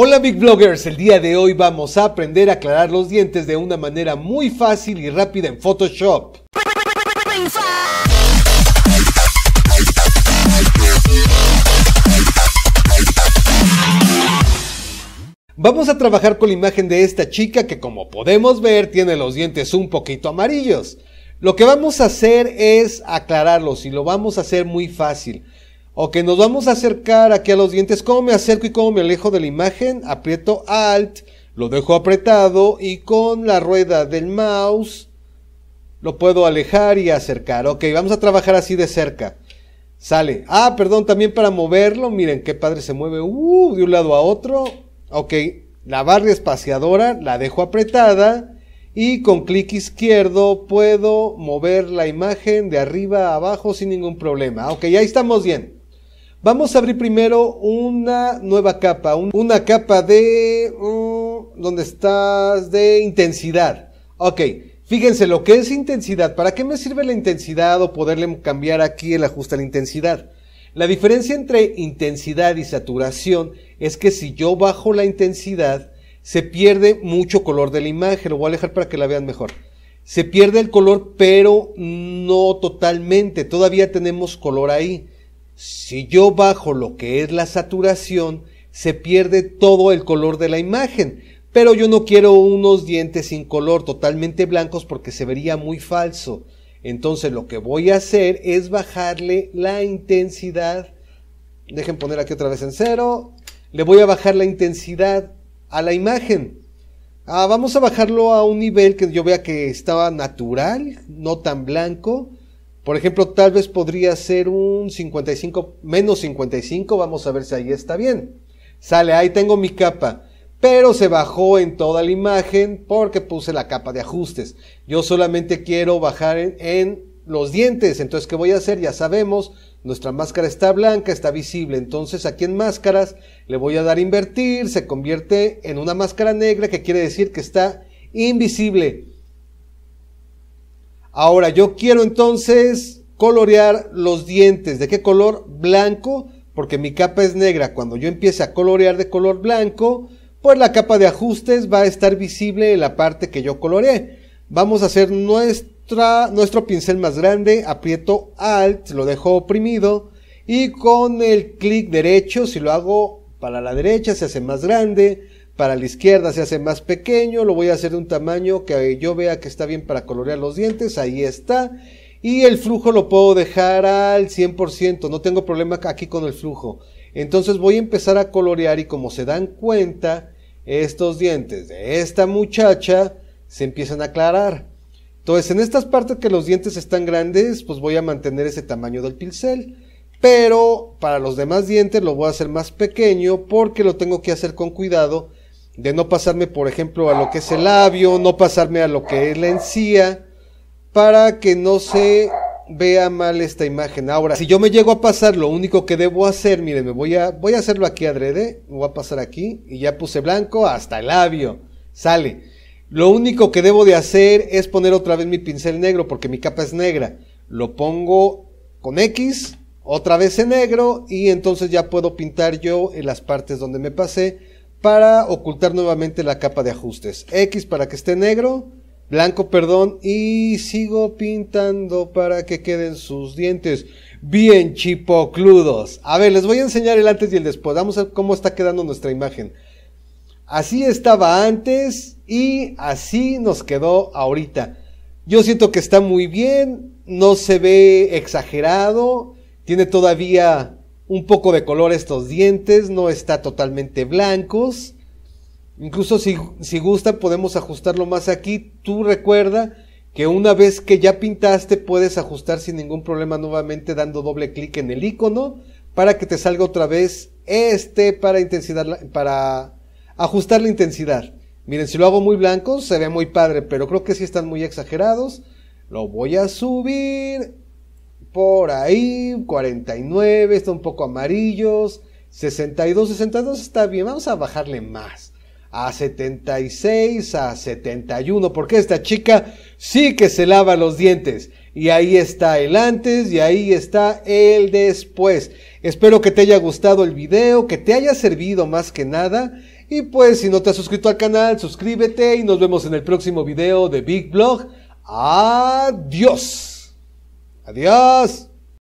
Hola Big Bloggers, el día de hoy vamos a aprender a aclarar los dientes de una manera muy fácil y rápida en Photoshop. Vamos a trabajar con la imagen de esta chica que como podemos ver tiene los dientes un poquito amarillos. Lo que vamos a hacer es aclararlos y lo vamos a hacer muy fácil. Ok, nos vamos a acercar aquí a los dientes, cómo me acerco y cómo me alejo de la imagen, aprieto Alt, lo dejo apretado y con la rueda del mouse lo puedo alejar y acercar. Ok, vamos a trabajar así de cerca. Sale. Ah, perdón, también para moverlo, miren qué padre se mueve uh, de un lado a otro. Ok, la barra espaciadora la dejo apretada y con clic izquierdo puedo mover la imagen de arriba a abajo sin ningún problema. Ok, ahí estamos bien. Vamos a abrir primero una nueva capa, una capa de... Mm, donde estás de intensidad. Ok, fíjense lo que es intensidad. ¿Para qué me sirve la intensidad o poderle cambiar aquí el ajuste a la intensidad? La diferencia entre intensidad y saturación es que si yo bajo la intensidad, se pierde mucho color de la imagen. Lo voy a alejar para que la vean mejor. Se pierde el color, pero no totalmente. Todavía tenemos color ahí. Si yo bajo lo que es la saturación, se pierde todo el color de la imagen. Pero yo no quiero unos dientes sin color, totalmente blancos, porque se vería muy falso. Entonces lo que voy a hacer es bajarle la intensidad. Dejen poner aquí otra vez en cero. Le voy a bajar la intensidad a la imagen. Ah, vamos a bajarlo a un nivel que yo vea que estaba natural, no tan blanco. Por ejemplo, tal vez podría ser un 55, menos 55, vamos a ver si ahí está bien. Sale, ahí tengo mi capa, pero se bajó en toda la imagen porque puse la capa de ajustes. Yo solamente quiero bajar en, los dientes, entonces ¿qué voy a hacer? Ya sabemos, nuestra máscara está blanca, está visible, entonces aquí en máscaras le voy a dar invertir, se convierte en una máscara negra que quiere decir que está invisible. Ahora, yo quiero entonces colorear los dientes. ¿De qué color? Blanco, porque mi capa es negra. Cuando yo empiece a colorear de color blanco, pues la capa de ajustes va a estar visible en la parte que yo coloreé. Vamos a hacer nuestra, nuestro pincel más grande, aprieto Alt, lo dejo oprimido y con el clic derecho, si lo hago para la derecha, se hace más grande, para la izquierda se hace más pequeño, lo voy a hacer de un tamaño que yo vea que está bien para colorear los dientes, ahí está. Y el flujo lo puedo dejar al 100%, no tengo problema aquí con el flujo. Entonces voy a empezar a colorear y como se dan cuenta, estos dientes de esta muchacha se empiezan a aclarar. Entonces en estas partes que los dientes están grandes, pues voy a mantener ese tamaño del pincel. Pero para los demás dientes lo voy a hacer más pequeño porque lo tengo que hacer con cuidado de no pasarme, por ejemplo, a lo que es el labio, no pasarme a lo que es la encía, para que no se vea mal esta imagen. Ahora, si yo me llego a pasar, lo único que debo hacer, miren, me voy a, voy a hacerlo aquí adrede, me voy a pasar aquí y ya puse blanco hasta el labio, sale. Lo único que debo de hacer es poner otra vez mi pincel negro porque mi capa es negra. Lo pongo con X, otra vez en negro y entonces ya puedo pintar yo en las partes donde me pasé para ocultar nuevamente la capa de ajustes. X para que esté negro, blanco, perdón, y sigo pintando para que queden sus dientes bien chipocludos. A ver, les voy a enseñar el antes y el después. Vamos a ver cómo está quedando nuestra imagen. Así estaba antes y así nos quedó ahorita. Yo siento que está muy bien, no se ve exagerado, tiene todavía un poco de color estos dientes, no está totalmente blancos. Incluso si, si gusta podemos ajustarlo más aquí. Tú recuerda que una vez que ya pintaste puedes ajustar sin ningún problema nuevamente dando doble clic en el icono para que te salga otra vez este para intensidad para ajustar la intensidad. Miren, si lo hago muy blanco se ve muy padre, pero creo que sí están muy exagerados. Lo voy a subir por ahí, 49, está un poco amarillos, 62, 62 está bien, vamos a bajarle más. A 76, a 71, porque esta chica sí que se lava los dientes. Y ahí está el antes y ahí está el después. Espero que te haya gustado el video, que te haya servido más que nada. Y pues si no te has suscrito al canal, suscríbete y nos vemos en el próximo video de Big Blog. Adiós. Adiós.